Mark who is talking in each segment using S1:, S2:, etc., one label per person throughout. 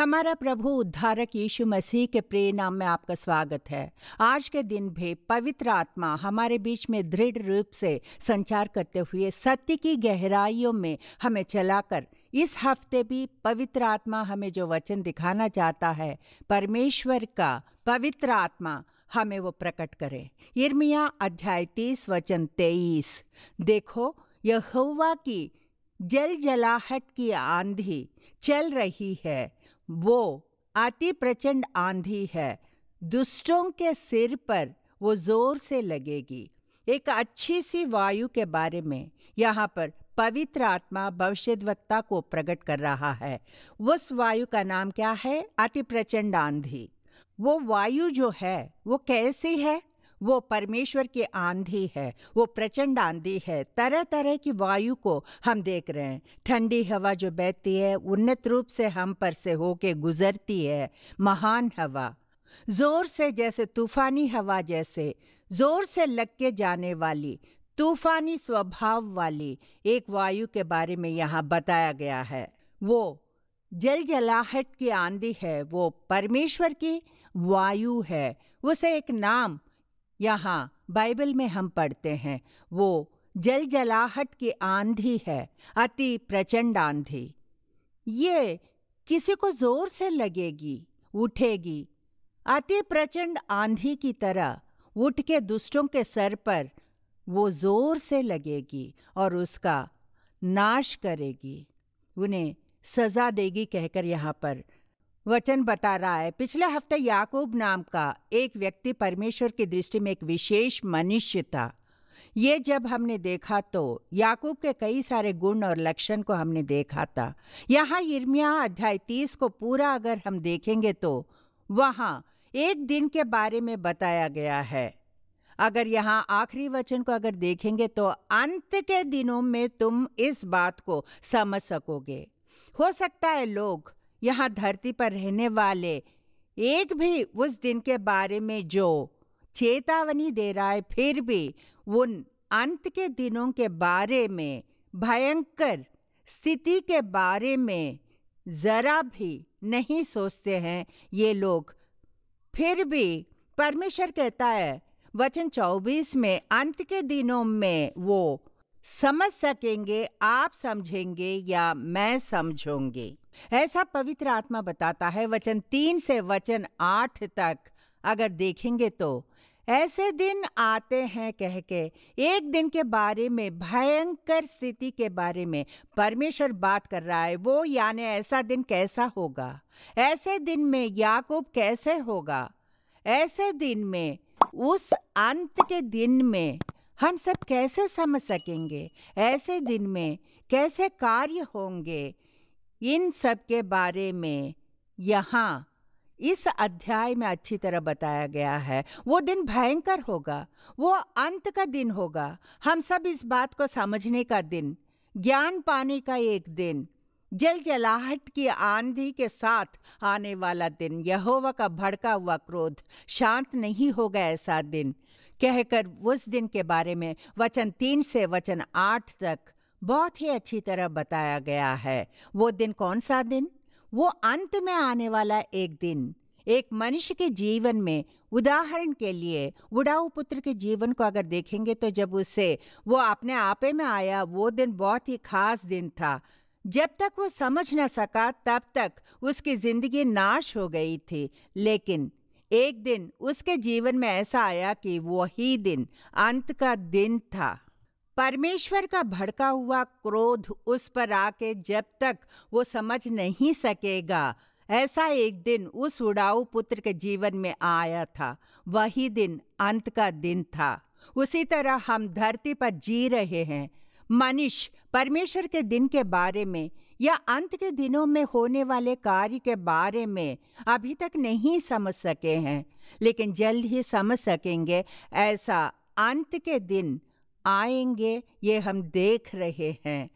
S1: हमारा प्रभु उद्धारक यीशु मसीह के प्रिय नाम में आपका स्वागत है आज के दिन भी पवित्र आत्मा हमारे बीच में दृढ़ रूप से संचार करते हुए सत्य की गहराइयों में हमें चलाकर इस हफ्ते भी पवित्र आत्मा हमें जो वचन दिखाना चाहता है परमेश्वर का पवित्र आत्मा हमें वो प्रकट करे इर्मिया अध्याय तीस वचन तेईस देखो यह की जल जलाहट की आंधी चल रही है वो अति प्रचंड आंधी है दुष्टों के सिर पर वो जोर से लगेगी एक अच्छी सी वायु के बारे में यहाँ पर पवित्र आत्मा भविष्यवक्ता को प्रकट कर रहा है उस वायु का नाम क्या है अति प्रचंड आंधी वो वायु जो है वो कैसी है वो परमेश्वर की आंधी है वो प्रचंड आंधी है तरह तरह की वायु को हम देख रहे हैं ठंडी हवा जो बहती है उन्नत रूप से हम पर से होके गुजरती है महान हवा जोर से जैसे तूफानी हवा जैसे जोर से लग के जाने वाली तूफानी स्वभाव वाली एक वायु के बारे में यहाँ बताया गया है वो जल जलाहट की आंधी है वो परमेश्वर की वायु है उसे एक नाम यहाँ बाइबल में हम पढ़ते हैं वो जल जलाहट की आंधी है अति प्रचंड आंधी ये किसी को जोर से लगेगी उठेगी अति प्रचंड आंधी की तरह उठ के दुष्टों के सर पर वो जोर से लगेगी और उसका नाश करेगी उन्हें सजा देगी कहकर यहाँ पर वचन बता रहा है पिछले हफ्ते याकूब नाम का एक व्यक्ति परमेश्वर की दृष्टि में एक विशेष मनुष्य था ये जब हमने देखा तो याकूब के कई सारे गुण और लक्षण को हमने देखा था यहाँ इर्मिया अध्याय तीस को पूरा अगर हम देखेंगे तो वहाँ एक दिन के बारे में बताया गया है अगर यहाँ आखिरी वचन को अगर देखेंगे तो अंत के दिनों में तुम इस बात को समझ सकोगे हो सकता है लोग यहाँ धरती पर रहने वाले एक भी उस दिन के बारे में जो चेतावनी दे रहा है फिर भी उन अंत के दिनों के बारे में भयंकर स्थिति के बारे में ज़रा भी नहीं सोचते हैं ये लोग फिर भी परमेश्वर कहता है वचन 24 में अंत के दिनों में वो समझ सकेंगे आप समझेंगे या मैं समझोंगे ऐसा पवित्र आत्मा बताता है वचन तीन से वचन आठ तक अगर देखेंगे तो ऐसे दिन आते हैं कह के एक दिन के बारे में भयंकर स्थिति के बारे में परमेश्वर बात कर रहा है वो यानी ऐसा दिन कैसा होगा ऐसे दिन में याकूब कैसे होगा ऐसे दिन में उस अंत के दिन में हम सब कैसे समझ सकेंगे ऐसे दिन में कैसे कार्य होंगे इन सब के बारे में यहाँ इस अध्याय में अच्छी तरह बताया गया है वो दिन भयंकर होगा वो अंत का दिन होगा हम सब इस बात को समझने का दिन ज्ञान पाने का एक दिन जल जलाहट की आंधी के साथ आने वाला दिन यहोवा का भड़का हुआ क्रोध शांत नहीं होगा ऐसा दिन कहकर उस दिन के बारे में वचन तीन से वचन आठ तक बहुत ही अच्छी तरह बताया गया है वो दिन कौन सा दिन वो अंत में आने वाला एक दिन एक मनुष्य के जीवन में उदाहरण के लिए उड़ाऊ पुत्र के जीवन को अगर देखेंगे तो जब उसे वो अपने आपे में आया वो दिन बहुत ही खास दिन था जब तक वो समझ न सका तब तक उसकी जिंदगी नाश हो गई थी लेकिन एक दिन उसके जीवन में ऐसा आया कि वही दिन अंत का दिन था परमेश्वर का भड़का हुआ क्रोध उस पर आके जब तक वो समझ नहीं सकेगा ऐसा एक दिन उस उड़ाऊ पुत्र के जीवन में आया था वही दिन अंत का दिन था उसी तरह हम धरती पर जी रहे हैं मनुष्य परमेश्वर के दिन के बारे में या अंत के दिनों में होने वाले कार्य के बारे में अभी तक नहीं समझ सके हैं लेकिन जल्द ही समझ सकेंगे ऐसा अंत के दिन आएंगे ये हम देख रहे हैं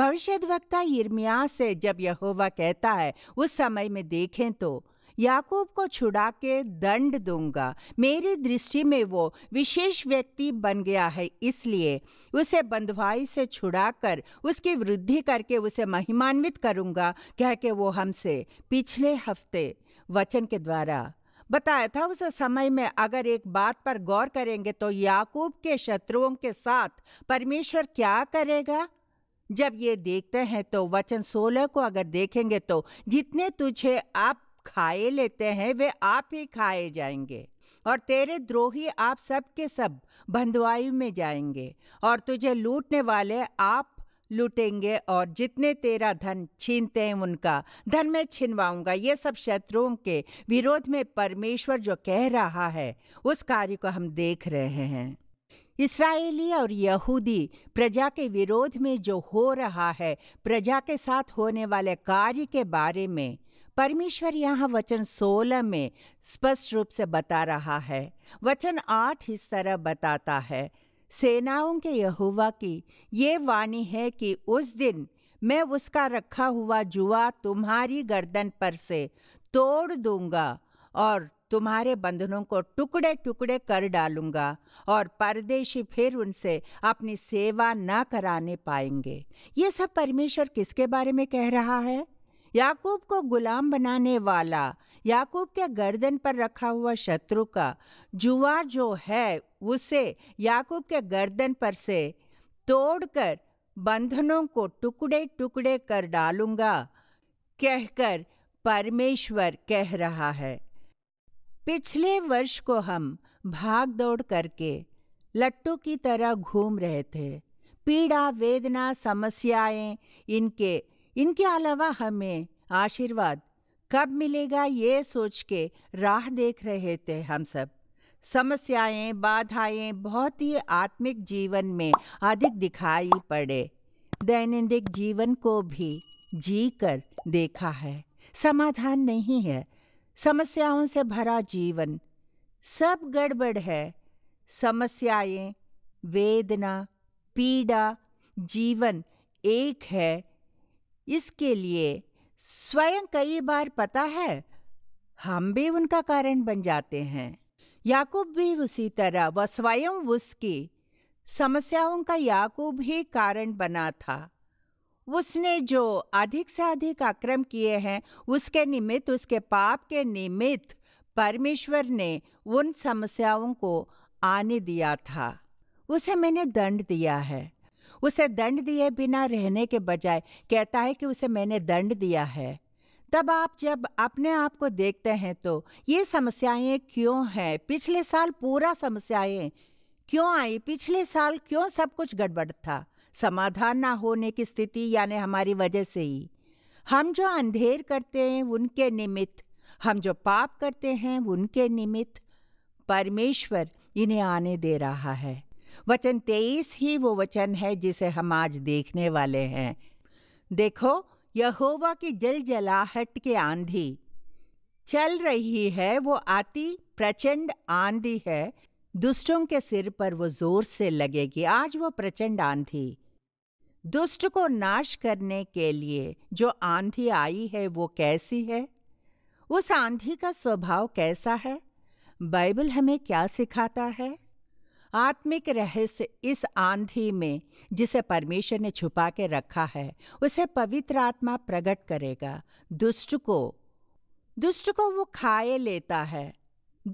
S1: भविष्य वक्ता इर्मिया से जब यहोवा कहता है उस समय में देखें तो याकूब को छुड़ा के दंड दूंगा मेरी दृष्टि में वो विशेष व्यक्ति बन गया है इसलिए उसे बंधुआई से छुड़ाकर उसकी वृद्धि करके उसे महिमान्वित करूंगा कह के वो हमसे पिछले हफ्ते वचन के द्वारा बताया था उस समय में अगर एक बात पर गौर करेंगे तो याकूब के शत्रुओं के साथ परमेश्वर क्या करेगा जब ये देखते हैं तो वचन सोलह को अगर देखेंगे तो जितने तुझे आप खाए लेते हैं वे आप ही खाए जाएंगे और तेरे द्रोही आप सब के सब बंधुआई में जाएंगे और तुझे लूटने वाले आप लूटेंगे और जितने तेरा धन छीनते हैं उनका धन मैं छिनवाऊंगा ये सब शत्रुओं के विरोध में परमेश्वर जो कह रहा है उस कार्य को हम देख रहे हैं इसराइली और यहूदी प्रजा के विरोध में जो हो रहा है प्रजा के साथ होने वाले कार्य के बारे में परमेश्वर यहाँ वचन 16 में स्पष्ट रूप से बता रहा है वचन 8 इस तरह बताता है सेनाओं के यहुवा की ये वाणी है कि उस दिन मैं उसका रखा हुआ जुआ तुम्हारी गर्दन पर से तोड़ दूंगा और तुम्हारे बंधनों को टुकड़े टुकड़े कर डालूंगा और परदेशी फिर उनसे अपनी सेवा न कराने पाएंगे ये सब परमेश्वर किसके बारे में कह रहा है याकूब को गुलाम बनाने वाला याकूब के गर्दन पर रखा हुआ शत्रु का जुआ जो है उसे याकूब के गर्दन पर से तोड़कर बंधनों को टुकड़े टुकड़े कर डालूंगा कहकर परमेश्वर कह रहा है पिछले वर्ष को हम भाग दौड़ करके लट्टू की तरह घूम रहे थे पीड़ा वेदना समस्याएं इनके इनके अलावा हमें आशीर्वाद कब मिलेगा ये सोच के राह देख रहे थे हम सब समस्याएं बाधाएं बहुत ही आत्मिक जीवन में अधिक दिखाई पड़े दैनंदिक जीवन को भी जी कर देखा है समाधान नहीं है समस्याओं से भरा जीवन सब गड़बड़ है समस्याएं वेदना पीड़ा जीवन एक है इसके लिए स्वयं कई बार पता है हम भी उनका कारण बन जाते हैं याकूब भी उसी तरह व स्वयं उसकी समस्याओं का याकूब ही कारण बना था उसने जो अधिक से अधिक आक्रम किए हैं उसके निमित्त उसके पाप के निमित्त परमेश्वर ने उन समस्याओं को आने दिया था उसे मैंने दंड दिया है उसे दंड दिए बिना रहने के बजाय कहता है कि उसे मैंने दंड दिया है तब आप जब अपने आप को देखते हैं तो ये समस्याएं क्यों हैं पिछले साल पूरा समस्याएं क्यों आई पिछले साल क्यों सब कुछ गड़बड़ था समाधान ना होने की स्थिति यानी हमारी वजह से ही हम जो अंधेर करते हैं उनके निमित्त हम जो पाप करते हैं उनके निमित्त परमेश्वर इन्हें आने दे रहा है वचन तेईस ही वो वचन है जिसे हम आज देखने वाले हैं देखो यहोवा की जल जलाहट के आंधी चल रही है वो आती प्रचंड आंधी है दुष्टों के सिर पर वो जोर से लगेगी आज वो प्रचंड आंधी दुष्ट को नाश करने के लिए जो आंधी आई है वो कैसी है उस आंधी का स्वभाव कैसा है बाइबल हमें क्या सिखाता है आत्मिक रहस्य इस आंधी में जिसे परमेश्वर ने छुपा के रखा है उसे पवित्र आत्मा प्रकट करेगा दुष्ट को दुष्ट को वो खाए लेता है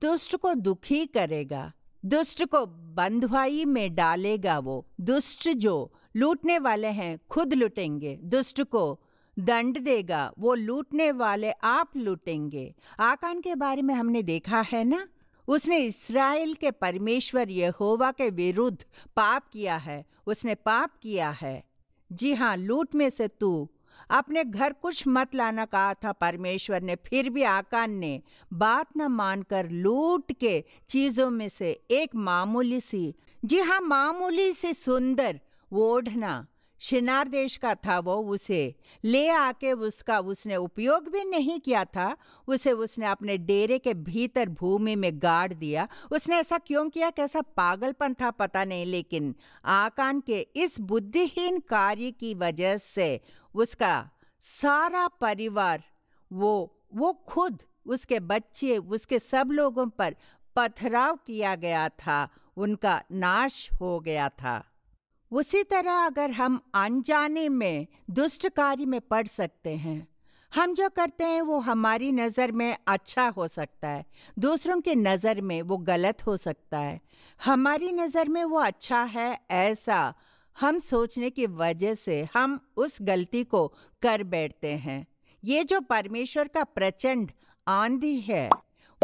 S1: दुष्ट को दुखी करेगा दुष्ट को बंधुआई में डालेगा वो दुष्ट जो लूटने वाले हैं खुद लुटेंगे दुष्ट को दंड देगा वो लूटने वाले आप लूटेंगे आकान के बारे में हमने देखा है ना उसने इसराइल के परमेश्वर यहोवा के विरुद्ध पाप किया है उसने पाप किया है जी हाँ लूट में से तू अपने घर कुछ मत लाना कहा था परमेश्वर ने फिर भी आकान ने बात न मानकर लूट के चीजों में से एक मामूली सी जी हाँ मामूली सी सुंदर ओढ़ना शिनार देश का था वो उसे ले आके उसका उसने उपयोग भी नहीं किया था उसे उसने अपने डेरे के भीतर भूमि में गाड़ दिया उसने ऐसा क्यों किया कैसा पागलपन था पता नहीं लेकिन आकान के इस बुद्धिहीन कार्य की वजह से उसका सारा परिवार वो वो खुद उसके बच्चे उसके सब लोगों पर पथराव किया गया था उनका नाश हो गया था उसी तरह अगर हम अनजाने में दुष्ट कार्य में पड़ सकते हैं हम जो करते हैं वो हमारी नज़र में अच्छा हो सकता है दूसरों की नज़र में वो गलत हो सकता है हमारी नज़र में वो अच्छा है ऐसा हम सोचने की वजह से हम उस गलती को कर बैठते हैं ये जो परमेश्वर का प्रचंड आंधी है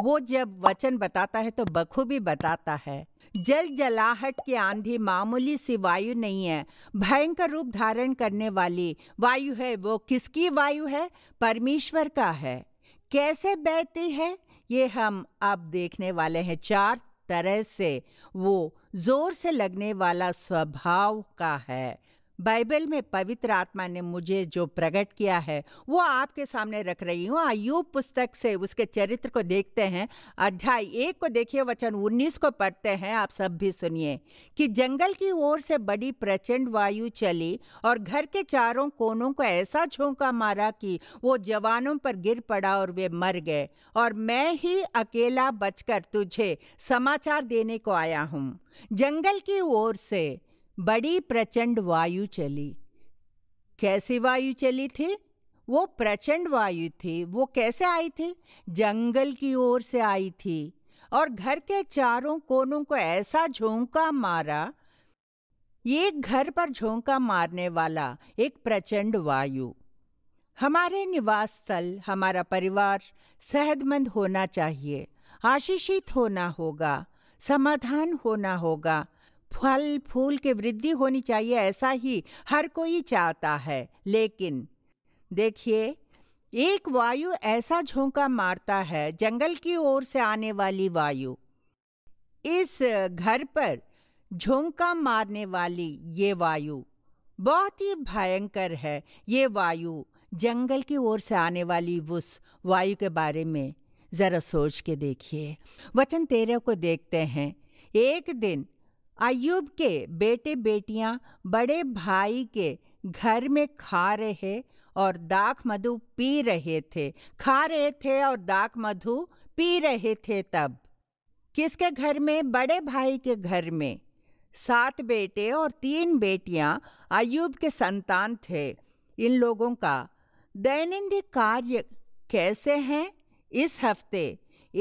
S1: वो जब वचन बताता है तो बखूबी बताता है जल जलाहट की आंधी मामूली सी वायु नहीं है भयंकर रूप धारण करने वाली वायु है वो किसकी वायु है परमेश्वर का है कैसे बहती है ये हम अब देखने वाले हैं चार तरह से वो जोर से लगने वाला स्वभाव का है बाइबल में पवित्र आत्मा ने मुझे जो प्रकट किया है वो आपके सामने रख रही हूँ आयु पुस्तक से उसके चरित्र को देखते हैं अध्याय एक को देखिए वचन उन्नीस को पढ़ते हैं आप सब भी सुनिए कि जंगल की ओर से बड़ी प्रचंड वायु चली और घर के चारों कोनों को ऐसा झोंका मारा कि वो जवानों पर गिर पड़ा और वे मर गए और मैं ही अकेला बचकर तुझे समाचार देने को आया हूँ जंगल की ओर से बड़ी प्रचंड वायु चली कैसी वायु चली थी वो प्रचंड वायु थी वो कैसे आई थी जंगल की ओर से आई थी और घर के चारों कोनों को ऐसा झोंका मारा एक घर पर झोंका मारने वाला एक प्रचंड वायु हमारे निवास स्थल हमारा परिवार सेहतमंद होना चाहिए आशीषित होना होगा समाधान होना होगा फल फूल की वृद्धि होनी चाहिए ऐसा ही हर कोई चाहता है लेकिन देखिए एक वायु ऐसा झोंका मारता है जंगल की ओर से आने वाली वायु इस घर पर झोंका मारने वाली ये वायु बहुत ही भयंकर है ये वायु जंगल की ओर से आने वाली उस वायु के बारे में ज़रा सोच के देखिए वचन तेरह को देखते हैं एक दिन अयुब के बेटे बेटियां बड़े भाई के घर में खा रहे और दाख मधु पी रहे थे खा रहे थे और दाख मधु पी रहे थे तब किसके घर में बड़े भाई के घर में सात बेटे और तीन बेटियां अयुब के संतान थे इन लोगों का दैनंदिन कार्य कैसे हैं इस हफ्ते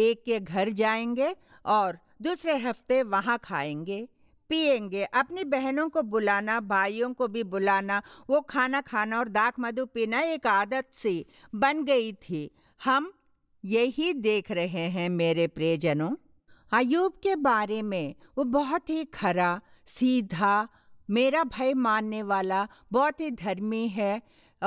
S1: एक के घर जाएंगे और दूसरे हफ्ते वहाँ खाएंगे पियेंगे अपनी बहनों को बुलाना भाइयों को भी बुलाना वो खाना खाना और दाक मधु पीना एक आदत सी बन गई थी हम यही देख रहे हैं मेरे प्रियजनों अयूब के बारे में वो बहुत ही खरा सीधा मेरा भय मानने वाला बहुत ही धर्मी है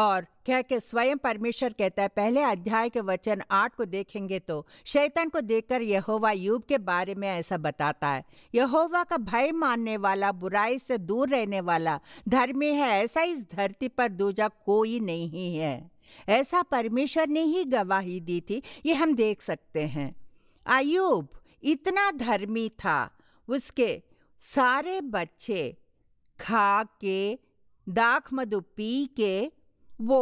S1: और क्या के स्वयं परमेश्वर कहता है पहले अध्याय के वचन आठ को देखेंगे तो शैतान को देखकर यहोवा यूब के बारे में ऐसा बताता है यहोवा का भय मानने वाला बुराई से दूर रहने वाला धर्मी है ऐसा इस धरती पर दूजा कोई नहीं है ऐसा परमेश्वर ने ही गवाही दी थी ये हम देख सकते हैं अयुब इतना धर्मी था उसके सारे बच्चे खा के दाख मधु पी के वो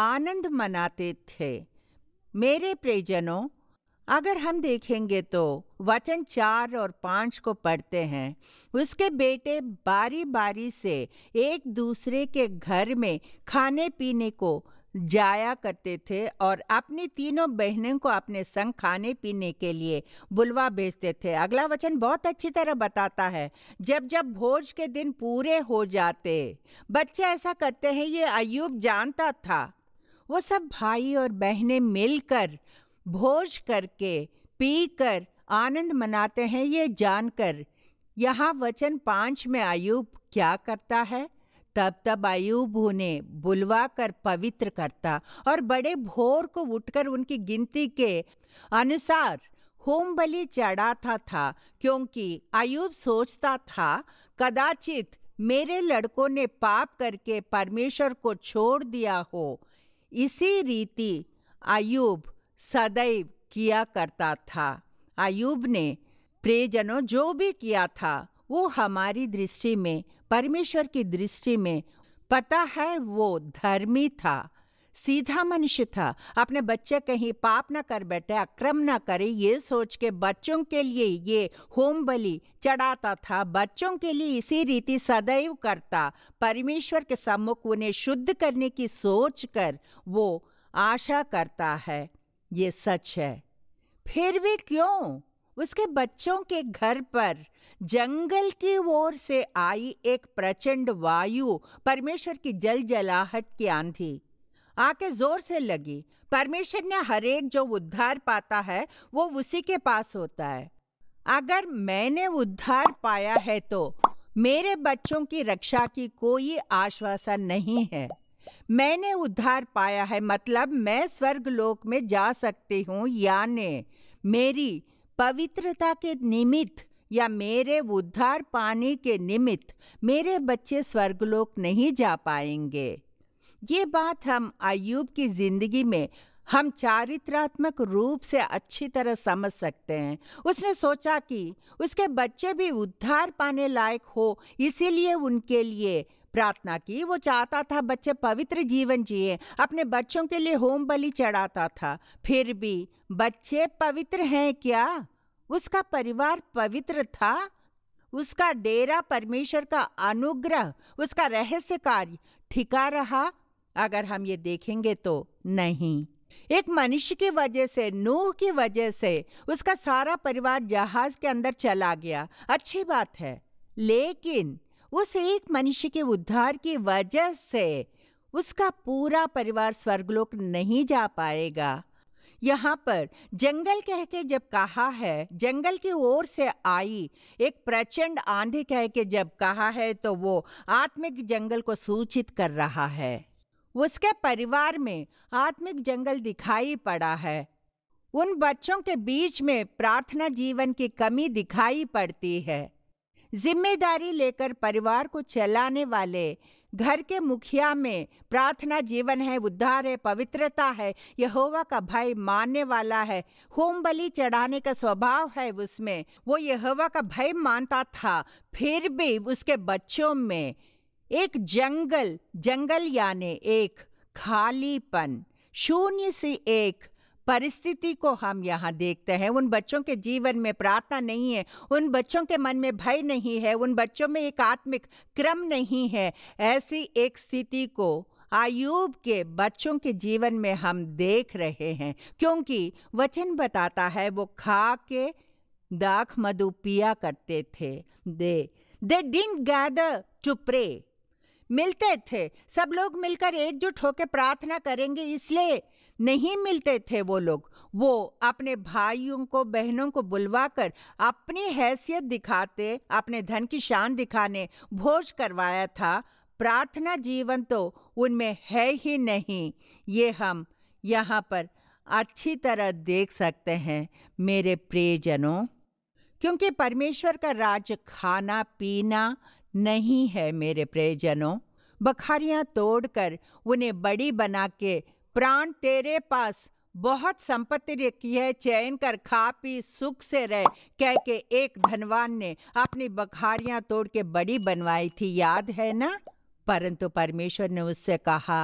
S1: आनंद मनाते थे मेरे प्रियजनों अगर हम देखेंगे तो वचन चार और पाँच को पढ़ते हैं उसके बेटे बारी बारी से एक दूसरे के घर में खाने पीने को जाया करते थे और अपनी तीनों बहनों को अपने संग खाने पीने के लिए बुलवा भेजते थे अगला वचन बहुत अच्छी तरह बताता है जब जब भोज के दिन पूरे हो जाते बच्चे ऐसा करते हैं ये अयुब जानता था वो सब भाई और बहनें मिलकर भोज करके पी कर आनंद मनाते हैं ये जानकर यहाँ वचन पाँच में अयुब क्या करता है तब तब अयूब उन्हें बुलवा कर पवित्र करता और बड़े भोर को उठकर उनकी गिनती के अनुसार होम बलि चढ़ाता था, क्योंकि अयूब सोचता था कदाचित मेरे लड़कों ने पाप करके परमेश्वर को छोड़ दिया हो इसी रीति अयूब सदैव किया करता था अयूब ने प्रियजनों जो भी किया था वो हमारी दृष्टि में परमेश्वर की दृष्टि में पता है वो धर्मी था सीधा मनुष्य था अपने बच्चे कहीं पाप ना कर बैठे अक्रम ना करे ये सोच के बच्चों के लिए ये होम बलि चढ़ाता था बच्चों के लिए इसी रीति सदैव करता परमेश्वर के सम्मुख उन्हें शुद्ध करने की सोच कर वो आशा करता है ये सच है फिर भी क्यों उसके बच्चों के घर पर जंगल की ओर से आई एक प्रचंड वायु परमेश्वर की जल जलाहट की आंधी आके जोर से लगी परमेश्वर ने हर एक जो उद्धार पाता है वो उसी के पास होता है अगर मैंने उद्धार पाया है तो मेरे बच्चों की रक्षा की कोई आश्वासन नहीं है मैंने उद्धार पाया है मतलब मैं स्वर्ग लोक में जा सकती हूँ यानी मेरी पवित्रता के निमित्त या मेरे उद्धार पाने के निमित्त मेरे बच्चे स्वर्गलोक नहीं जा पाएंगे ये बात हम अयुब की जिंदगी में हम चारित्रात्मक रूप से अच्छी तरह समझ सकते हैं उसने सोचा कि उसके बच्चे भी उद्धार पाने लायक हो इसीलिए उनके लिए प्रार्थना की वो चाहता था बच्चे पवित्र जीवन जिए अपने बच्चों के लिए होम बलि चढ़ाता था फिर भी बच्चे पवित्र हैं क्या उसका परिवार पवित्र था उसका डेरा परमेश्वर का अनुग्रह उसका रहस्य कार्य ठिका रहा अगर हम ये देखेंगे तो नहीं एक मनुष्य की वजह से नूह की वजह से उसका सारा परिवार जहाज के अंदर चला गया अच्छी बात है लेकिन उस एक मनुष्य के उद्धार की वजह से उसका पूरा परिवार स्वर्गलोक नहीं जा पाएगा यहाँ पर जंगल कह के जब कहा है जंगल की ओर से आई एक प्रचंड आंधी कह के जब कहा है तो वो आत्मिक जंगल को सूचित कर रहा है उसके परिवार में आत्मिक जंगल दिखाई पड़ा है उन बच्चों के बीच में प्रार्थना जीवन की कमी दिखाई पड़ती है जिम्मेदारी लेकर परिवार को चलाने वाले घर के मुखिया में प्रार्थना जीवन है उद्धार है पवित्रता है यहोवा का भय मानने वाला है होम बलि चढ़ाने का स्वभाव है उसमें वो यहोवा का भय मानता था फिर भी उसके बच्चों में एक जंगल जंगल यानी एक खालीपन शून्य से एक परिस्थिति को हम यहाँ देखते हैं उन बच्चों के जीवन में प्रार्थना नहीं है उन बच्चों के मन में भय नहीं है उन बच्चों में एक आत्मिक क्रम नहीं है ऐसी एक स्थिति को आयुब के बच्चों के जीवन में हम देख रहे हैं क्योंकि वचन बताता है वो खा के दाख मधु पिया करते थे दे दे डिंग गैदर टू प्रे मिलते थे सब लोग मिलकर एकजुट होकर प्रार्थना करेंगे इसलिए नहीं मिलते थे वो लोग वो अपने भाइयों को बहनों को बुलवाकर अपनी हैसियत दिखाते अपने धन की शान दिखाने भोज करवाया था प्रार्थना जीवन तो उनमें है ही नहीं ये हम यहाँ पर अच्छी तरह देख सकते हैं मेरे प्रियजनों क्योंकि परमेश्वर का राज खाना पीना नहीं है मेरे प्रियजनों बखारियाँ तोड़कर उन्हें बड़ी बना के प्राण तेरे पास बहुत संपत्ति रखी है चैन कर खा पी सुख से रह कह के एक धनवान ने अपनी बखारियां तोड़ के बड़ी बनवाई थी याद है ना परंतु परमेश्वर ने उससे कहा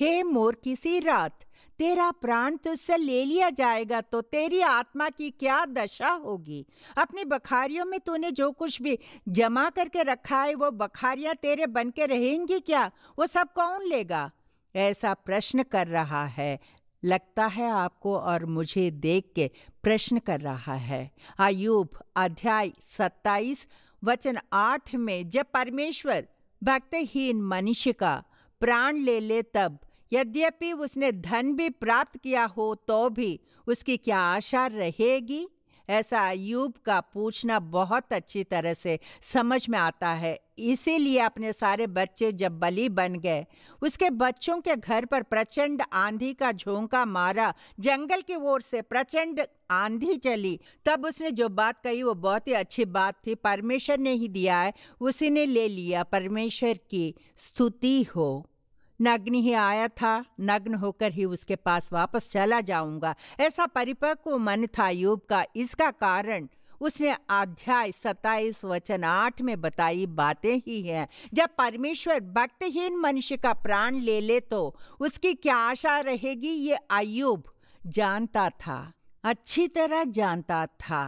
S1: हे मोर किसी रात तेरा प्राण तुझसे ले लिया जाएगा तो तेरी आत्मा की क्या दशा होगी अपनी बखारियों में तूने जो कुछ भी जमा करके रखा है वो बखारियां तेरे बन के रहेंगी क्या वो सब कौन लेगा ऐसा प्रश्न कर रहा है लगता है आपको और मुझे देख के प्रश्न कर रहा है आयुब अध्याय सत्ताईस वचन आठ में जब परमेश्वर भक्तहीन मनुष्य का प्राण ले ले तब यद्यपि उसने धन भी प्राप्त किया हो तो भी उसकी क्या आशा रहेगी ऐसा अयूब का पूछना बहुत अच्छी तरह से समझ में आता है इसीलिए अपने सारे बच्चे जब बलि बन गए उसके बच्चों के घर पर प्रचंड आंधी का झोंका मारा जंगल की ओर से प्रचंड आंधी चली तब उसने जो बात कही वो बहुत ही अच्छी बात थी परमेश्वर ने ही दिया है उसी ने ले लिया परमेश्वर की स्तुति हो नग्न ही आया था नग्न होकर ही उसके पास वापस चला जाऊंगा ऐसा परिपक्व मन था युग का इसका कारण उसने अध्याय सताइस वचन आठ में बताई बातें ही हैं जब परमेश्वर भक्तहीन मनुष्य का प्राण ले ले तो उसकी क्या आशा रहेगी ये अयुब जानता था अच्छी तरह जानता था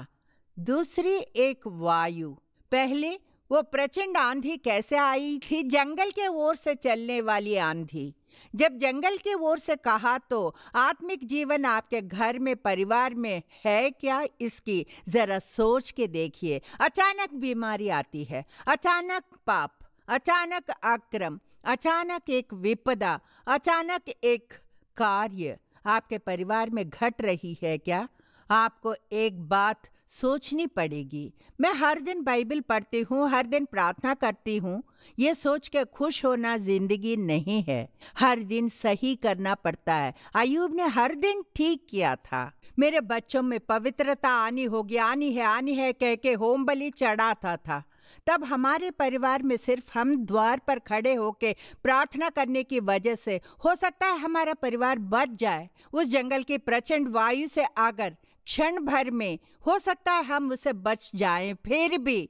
S1: दूसरी एक वायु पहले वो प्रचंड आंधी कैसे आई थी जंगल के ओर से चलने वाली आंधी जब जंगल के ओर से कहा तो आत्मिक जीवन आपके घर में परिवार में है क्या इसकी जरा सोच के देखिए अचानक बीमारी आती है अचानक पाप अचानक आक्रम अचानक एक विपदा अचानक एक कार्य आपके परिवार में घट रही है क्या आपको एक बात सोचनी पड़ेगी मैं हर दिन बाइबल पढ़ती हूँ हर दिन प्रार्थना करती हूँ ये सोच के खुश होना जिंदगी नहीं है हर दिन सही करना पड़ता है अयूब ने हर दिन ठीक किया था मेरे बच्चों में पवित्रता आनी होगी आनी है आनी है कह के होम बलि चढ़ाता था तब हमारे परिवार में सिर्फ हम द्वार पर खड़े होके प्रार्थना करने की वजह से हो सकता है हमारा परिवार बच जाए उस जंगल की प्रचंड वायु से आकर क्षण भर में हो सकता है हम उसे बच जाएं फिर भी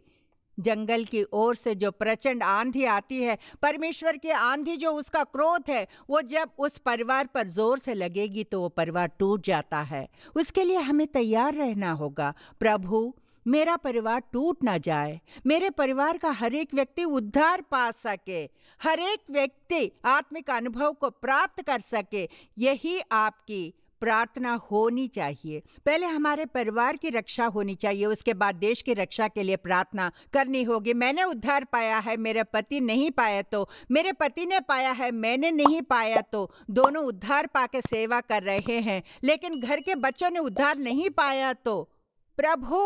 S1: जंगल की ओर से जो प्रचंड आंधी आती है परमेश्वर की आंधी जो उसका क्रोध है वो जब उस परिवार पर जोर से लगेगी तो वो परिवार टूट जाता है उसके लिए हमें तैयार रहना होगा प्रभु मेरा परिवार टूट ना जाए मेरे परिवार का हर एक व्यक्ति उद्धार पा सके हर एक व्यक्ति आत्मिक अनुभव को प्राप्त कर सके यही आपकी प्रार्थना होनी चाहिए पहले हमारे परिवार की रक्षा होनी चाहिए उसके बाद देश की रक्षा के लिए प्रार्थना करनी होगी मैंने उद्धार पाया है मेरे पति नहीं पाया तो मेरे पति ने पाया है मैंने नहीं पाया तो दोनों उद्धार पाके सेवा कर रहे हैं लेकिन घर के बच्चों ने उद्धार नहीं पाया तो प्रभु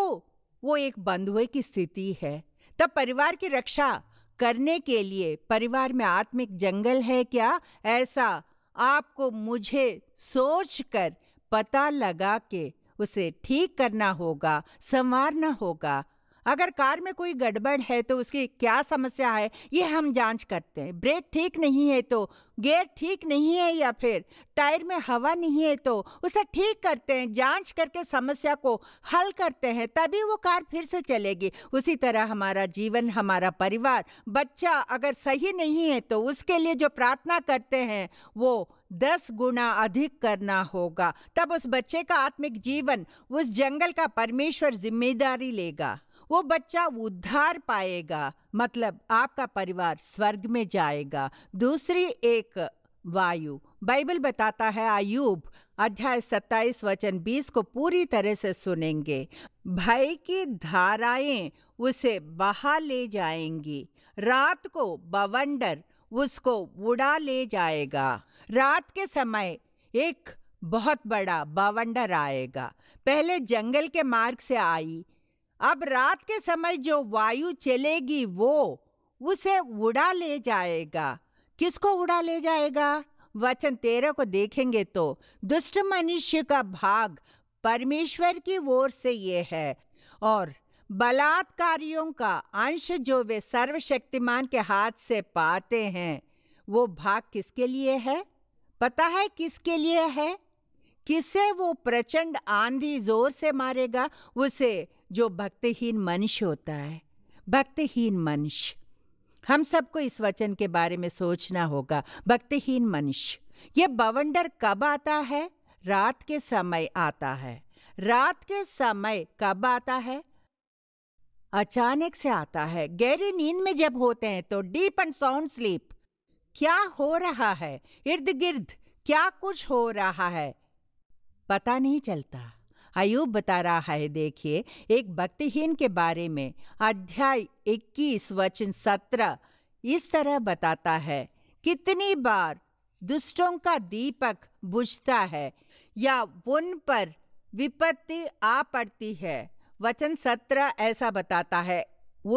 S1: वो एक बंधुए की स्थिति है तब परिवार की रक्षा करने के लिए परिवार में आत्मिक जंगल है क्या ऐसा आपको मुझे सोच कर पता लगा के उसे ठीक करना होगा संवारना होगा अगर कार में कोई गड़बड़ है तो उसकी क्या समस्या है ये हम जांच करते हैं ब्रेक ठीक नहीं है तो गेयर ठीक नहीं है या फिर टायर में हवा नहीं है तो उसे ठीक करते हैं जांच करके समस्या को हल करते हैं तभी वो कार फिर से चलेगी उसी तरह हमारा जीवन हमारा परिवार बच्चा अगर सही नहीं है तो उसके लिए जो प्रार्थना करते हैं वो दस गुना अधिक करना होगा तब उस बच्चे का आत्मिक जीवन उस जंगल का परमेश्वर जिम्मेदारी लेगा वो बच्चा उद्धार पाएगा मतलब आपका परिवार स्वर्ग में जाएगा दूसरी एक वायु बाइबल बताता है आयुब अध्याय सत्ताईस वचन बीस को पूरी तरह से सुनेंगे भय की धाराएं उसे बहा ले जाएंगी रात को बवंडर उसको उड़ा ले जाएगा रात के समय एक बहुत बड़ा बवंडर आएगा पहले जंगल के मार्ग से आई अब रात के समय जो वायु चलेगी वो उसे उड़ा ले जाएगा किसको उड़ा ले जाएगा वचन तेरह को देखेंगे तो दुष्ट मनुष्य का भाग परमेश्वर की ओर से ये है और बलात्कारियों का अंश जो वे सर्वशक्तिमान के हाथ से पाते हैं वो भाग किसके लिए है पता है किसके लिए है किसे वो प्रचंड आंधी जोर से मारेगा उसे जो भक्तहीन मनुष्य होता है भक्तहीन मनुष्य हम सबको इस वचन के बारे में सोचना होगा भक्तहीन मनुष्य ये बवंडर कब आता है रात के समय आता है रात के समय कब आता है अचानक से आता है गहरी नींद में जब होते हैं तो डीप एंड साउंड स्लीप क्या हो रहा है इर्द गिर्द क्या कुछ हो रहा है पता नहीं चलता अयुब बता रहा है देखिए एक भक्तिहीन के बारे में अध्याय 21 वचन 17 इस तरह बताता है कितनी बार दुष्टों का दीपक बुझता है या उन पर विपत्ति आ पड़ती है वचन 17 ऐसा बताता है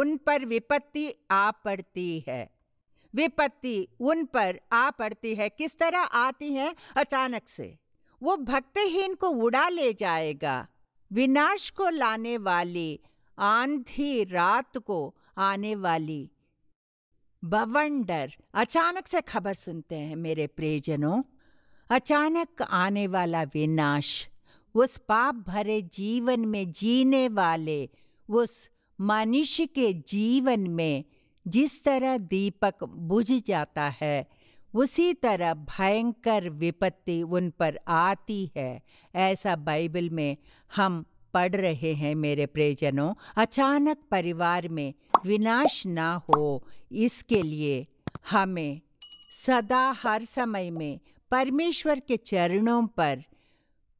S1: उन पर विपत्ति आ पड़ती है विपत्ति उन पर आ पड़ती है किस तरह आती है अचानक से वो भक्तहीन को उड़ा ले जाएगा विनाश को लाने वाली आंधी रात को आने वाली बवंडर अचानक से खबर सुनते हैं मेरे प्रियजनों अचानक आने वाला विनाश उस पाप भरे जीवन में जीने वाले उस मनुष्य के जीवन में जिस तरह दीपक बुझ जाता है उसी तरह भयंकर विपत्ति उन पर आती है ऐसा बाइबल में हम पढ़ रहे हैं मेरे प्रियजनों अचानक परिवार में विनाश ना हो इसके लिए हमें सदा हर समय में परमेश्वर के चरणों पर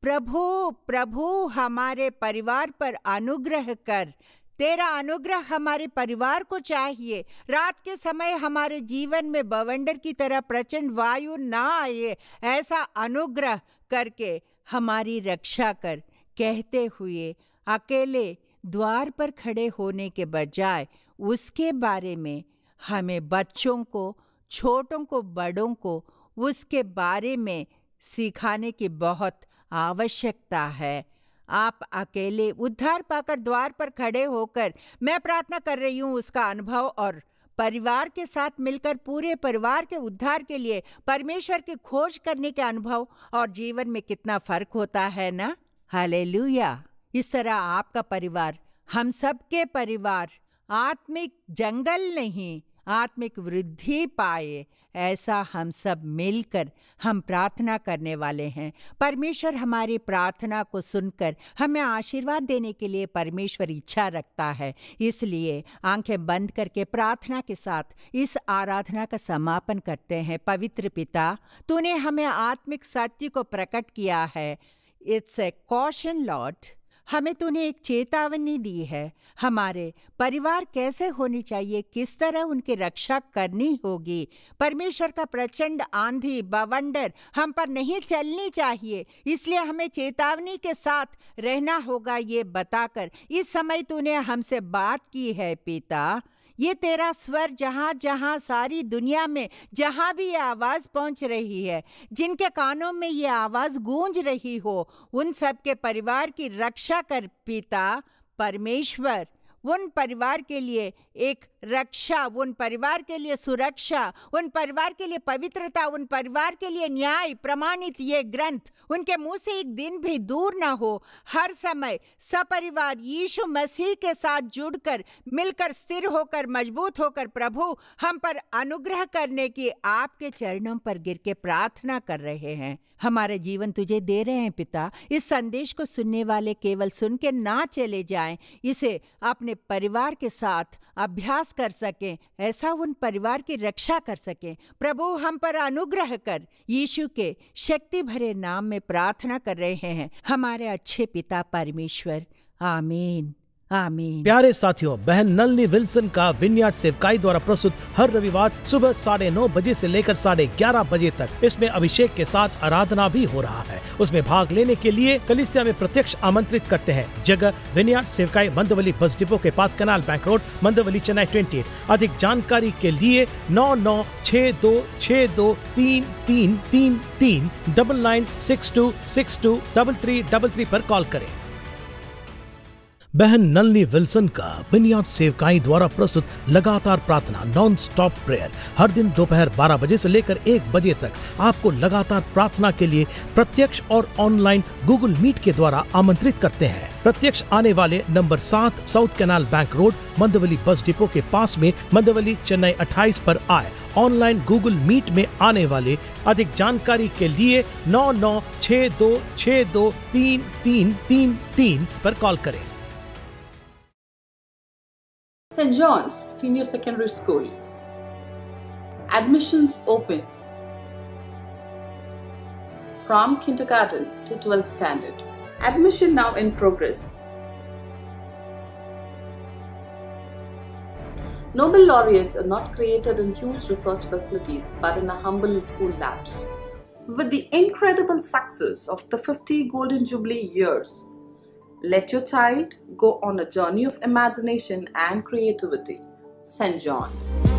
S1: प्रभु प्रभु हमारे परिवार पर अनुग्रह कर तेरा अनुग्रह हमारे परिवार को चाहिए रात के समय हमारे जीवन में बवंडर की तरह प्रचंड वायु ना आए ऐसा अनुग्रह करके हमारी रक्षा कर कहते हुए अकेले द्वार पर खड़े होने के बजाय उसके बारे में हमें बच्चों को छोटों को बड़ों को उसके बारे में सिखाने की बहुत आवश्यकता है आप अकेले उद्धार पाकर द्वार पर खड़े होकर मैं प्रार्थना कर रही हूँ उसका अनुभव और परिवार के साथ मिलकर पूरे परिवार के उद्धार के लिए परमेश्वर की खोज करने के अनुभव और जीवन में कितना फर्क होता है ना हले इस तरह आपका परिवार हम सबके परिवार आत्मिक जंगल नहीं आत्मिक वृद्धि पाए ऐसा हम सब मिलकर हम प्रार्थना करने वाले हैं परमेश्वर हमारी प्रार्थना को सुनकर हमें आशीर्वाद देने के लिए परमेश्वर इच्छा रखता है इसलिए आंखें बंद करके प्रार्थना के साथ इस आराधना का समापन करते हैं पवित्र पिता तूने हमें आत्मिक सत्य को प्रकट किया है इट्स ए कॉशन लॉट हमें तूने एक चेतावनी दी है हमारे परिवार कैसे होने चाहिए किस तरह उनकी रक्षा करनी होगी परमेश्वर का प्रचंड आंधी बवंडर हम पर नहीं चलनी चाहिए इसलिए हमें चेतावनी के साथ रहना होगा ये बताकर इस समय तूने हमसे बात की है पिता ये तेरा स्वर जहाँ जहाँ सारी दुनिया में जहाँ भी ये आवाज़ पहुँच रही है जिनके कानों में ये आवाज़ गूंज रही हो उन सब के परिवार की रक्षा कर पिता परमेश्वर उन परिवार के लिए एक रक्षा उन परिवार के लिए सुरक्षा उन परिवार के लिए पवित्रता उन परिवार के लिए न्याय प्रमाणित ये ग्रंथ उनके मुंह से एक दिन भी दूर ना हो हर समय सपरिवार यीशु मसीह के साथ जुड़कर मिलकर स्थिर होकर मजबूत होकर प्रभु हम पर अनुग्रह करने की आपके चरणों पर गिर के प्रार्थना कर रहे हैं हमारे जीवन तुझे दे रहे हैं पिता इस संदेश को सुनने वाले केवल सुन के ना चले जाएं इसे अपने परिवार के साथ अभ्यास कर सके ऐसा उन परिवार की रक्षा कर सके प्रभु हम पर अनुग्रह कर यीशु के शक्ति भरे नाम में प्रार्थना कर रहे हैं हमारे अच्छे पिता परमेश्वर आमीन आमीन
S2: प्यारे साथियों बहन नलनी विल्सन का विनयार्ड सेवकाई द्वारा प्रस्तुत हर रविवार सुबह साढ़े नौ बजे से लेकर साढ़े ग्यारह बजे तक इसमें अभिषेक के साथ आराधना भी हो रहा है उसमें भाग लेने के लिए कलिसिया में प्रत्यक्ष आमंत्रित करते हैं जगह विनयार्ड सेवकाई मंदवली बस डिपो के पास canal bank road Mandawali Chennai twenty अधिक जानकारी के लिए नौ नौ छह दो छह दो तीन तीन तीन तीन double nine six two six two double three double three पर कॉल करें बहन नलनी विल्सन का बुनियाद सेवकाई द्वारा प्रस्तुत लगातार प्रार्थना नॉन स्टॉप प्रेयर हर दिन दोपहर 12 बजे से लेकर 1 बजे तक आपको लगातार प्रार्थना के लिए प्रत्यक्ष और ऑनलाइन गूगल मीट के द्वारा आमंत्रित करते हैं प्रत्यक्ष आने वाले नंबर सात south canal bank road Mandawali bus depot के पास में मंदवली चेन्नई अट्ठाईस पर आए ऑनलाइन गूगल मीट में आने वाले अधिक जानकारी के लिए नौ नौ छः दो छः दो तीन तीन तीन तीन पर कॉल करें St. John's Senior Secondary School. Admissions open from kindergarten to 12th standard. Admission now in progress. Nobel laureates are not created in huge research facilities but in humble school labs. With the incredible success of the 50 Golden Jubilee years, let your child go on a journey of imagination and creativity. St. John's.